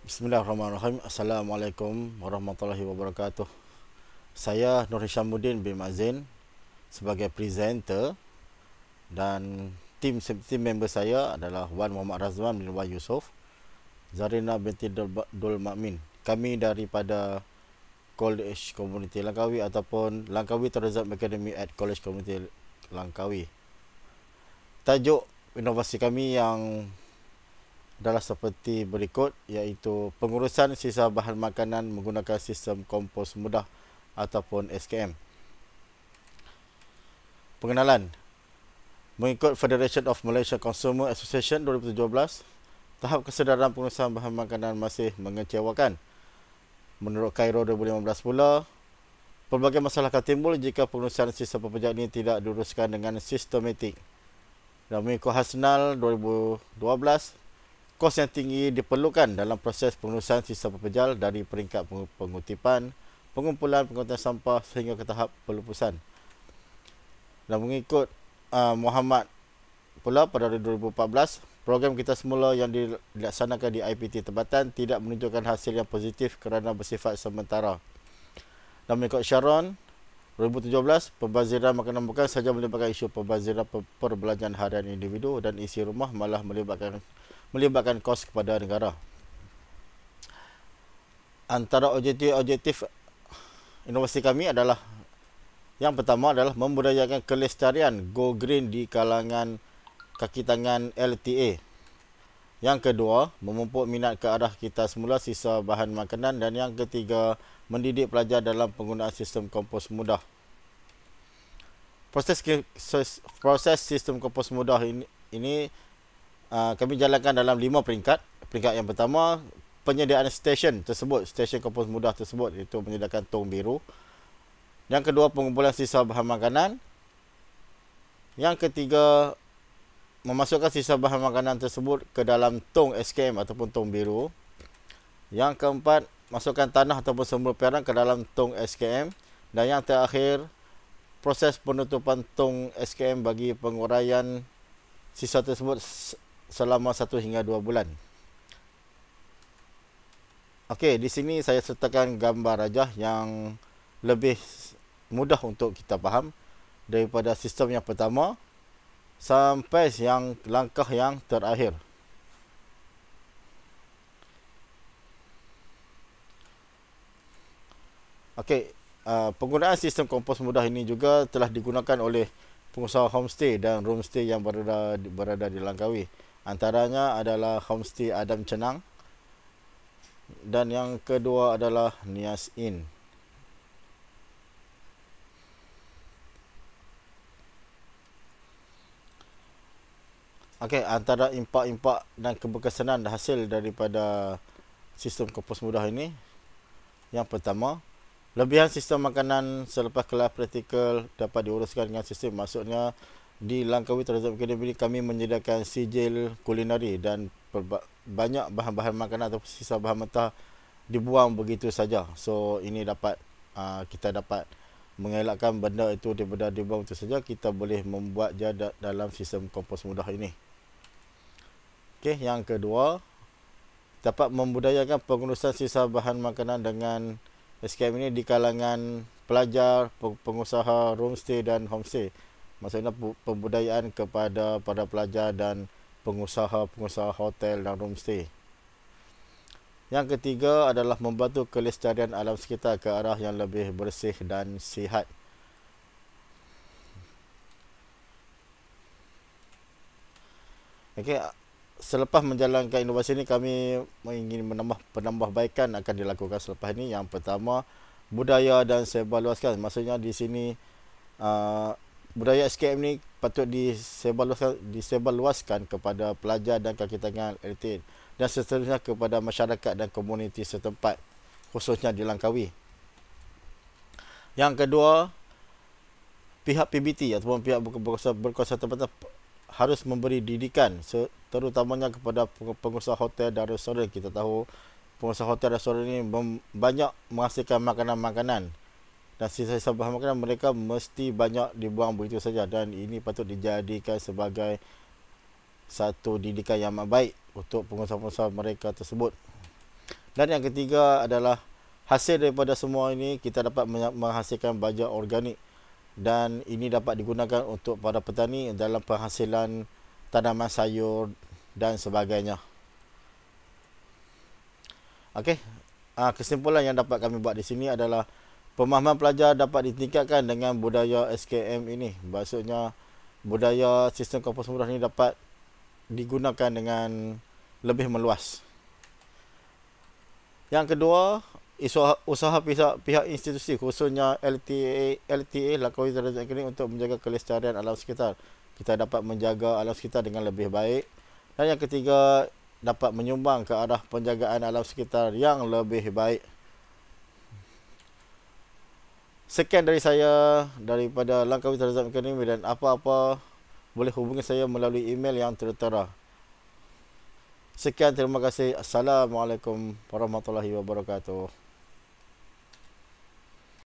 Bismillahirrahmanirrahim. Assalamualaikum warahmatullahi wabarakatuh. Saya Nur Hishamuddin bin Mazin sebagai presenter dan tim tim member saya adalah Wan Muhammad Razwan bin Wan Yusof, Zarina binti Dul Makmin. Kami daripada College Community Langkawi ataupun Langkawi Tourism Academy at College Community Langkawi. Tajuk inovasi kami yang adalah seperti berikut iaitu pengurusan sisa bahan makanan menggunakan sistem kompos mudah ataupun SKM. Pengenalan Mengikut Federation of Malaysia Consumer Association 2017, tahap kesedaran pengurusan bahan makanan masih mengecewakan. Menurut Cairo 2015 pula, pelbagai masalah akan timbul jika pengurusan sisa pepejak ini tidak diuruskan dengan sistematik. Dan mengikut Hasnal 2012, kos yang tinggi diperlukan dalam proses pengurusan sisa pepejal dari peringkat pengutipan, pengumpulan, pengutipan sampah sehingga ke tahap pelupusan. Dan mengikut uh, Muhammad pula pada 2014, program kita semula yang dilaksanakan di IPT Tempatan tidak menunjukkan hasil yang positif kerana bersifat sementara. Dan mengikut Sharon, 2017, pembaziran makanan bukan saja melibatkan isu pembaziran perbelanjaan harian individu dan isi rumah malah melibatkan melibatkan kos kepada negara. Antara objektif-objektif inovasi kami adalah yang pertama adalah memudayakan kelestarian Go Green di kalangan kaki tangan LTA. Yang kedua, memupuk minat ke arah kita semula sisa bahan makanan dan yang ketiga, mendidik pelajar dalam penggunaan sistem kompos mudah. Proses proses sistem kompos mudah ini, ini uh, kami jalankan dalam lima peringkat. Peringkat yang pertama, penyediaan stesen tersebut, stesen kompos mudah tersebut itu menyediakan tong biru. Yang kedua, pengumpulan sisa bahan makanan. Yang ketiga, memasukkan sisa bahan makanan tersebut ke dalam tong SKM ataupun tong biru. Yang keempat, masukkan tanah ataupun semua perang ke dalam tong SKM. Dan yang terakhir, proses penutupan tong SKM bagi penguraian sisa tersebut selama satu hingga dua bulan. Okey, di sini saya sertakan gambar rajah yang lebih mudah untuk kita faham daripada sistem yang pertama sampai yang langkah yang terakhir. Okey, uh, penggunaan sistem kompos mudah ini juga telah digunakan oleh pengusaha homestay dan roomstay yang berada berada di Langkawi. Antaranya adalah homestay Adam Cenang dan yang kedua adalah Nias Inn. Okey, antara impak-impak dan keberkesanan hasil daripada sistem kompos mudah ini. Yang pertama, lebihan sistem makanan selepas kelas praktikal dapat diuruskan dengan sistem maksudnya di Langkawi terhadap Kedai ini kami menyediakan sijil kulineri dan banyak bahan-bahan makanan atau sisa bahan mentah dibuang begitu saja. So ini dapat uh, kita dapat mengelakkan benda itu daripada dibuang itu saja kita boleh membuat je dalam sistem kompos mudah ini. Okey, yang kedua dapat membudayakan pengurusan sisa bahan makanan dengan SKM ini di kalangan pelajar, pengusaha roomstay dan homestay. Maksudnya pembudayaan kepada para pelajar dan pengusaha-pengusaha hotel dan roomstay. Yang ketiga adalah membantu kelestarian alam sekitar ke arah yang lebih bersih dan sihat. Okey, selepas menjalankan inovasi ini kami ingin menambah penambahbaikan akan dilakukan selepas ini yang pertama budaya dan sebarluaskan maksudnya di sini uh, budaya SKM ni patut disebarluaskan disebarluaskan kepada pelajar dan kaki tangan elitin dan seterusnya kepada masyarakat dan komuniti setempat khususnya di Langkawi. Yang kedua pihak PBT ataupun pihak berkuasa, berkuasa tempatan harus memberi didikan terutamanya kepada pengusaha hotel dan restoran kita tahu pengusaha hotel dan restoran ini banyak menghasilkan makanan-makanan dan sisa-sisa bahan makanan mereka mesti banyak dibuang begitu saja dan ini patut dijadikan sebagai satu didikan yang amat baik untuk pengusaha-pengusaha mereka tersebut dan yang ketiga adalah hasil daripada semua ini kita dapat menghasilkan baja organik dan ini dapat digunakan untuk para petani dalam penghasilan tanaman sayur dan sebagainya. Okey, ah, kesimpulan yang dapat kami buat di sini adalah pemahaman pelajar dapat ditingkatkan dengan budaya SKM ini. Maksudnya budaya sistem kompos murah ini dapat digunakan dengan lebih meluas. Yang kedua, usaha, pihak, pihak institusi khususnya LTA LTA lakukan secara teknik untuk menjaga kelestarian alam sekitar. Kita dapat menjaga alam sekitar dengan lebih baik. Dan yang ketiga dapat menyumbang ke arah penjagaan alam sekitar yang lebih baik. Sekian dari saya daripada Langkawi Terazam Akademi dan apa-apa boleh hubungi saya melalui email yang tertera. Sekian terima kasih. Assalamualaikum warahmatullahi wabarakatuh.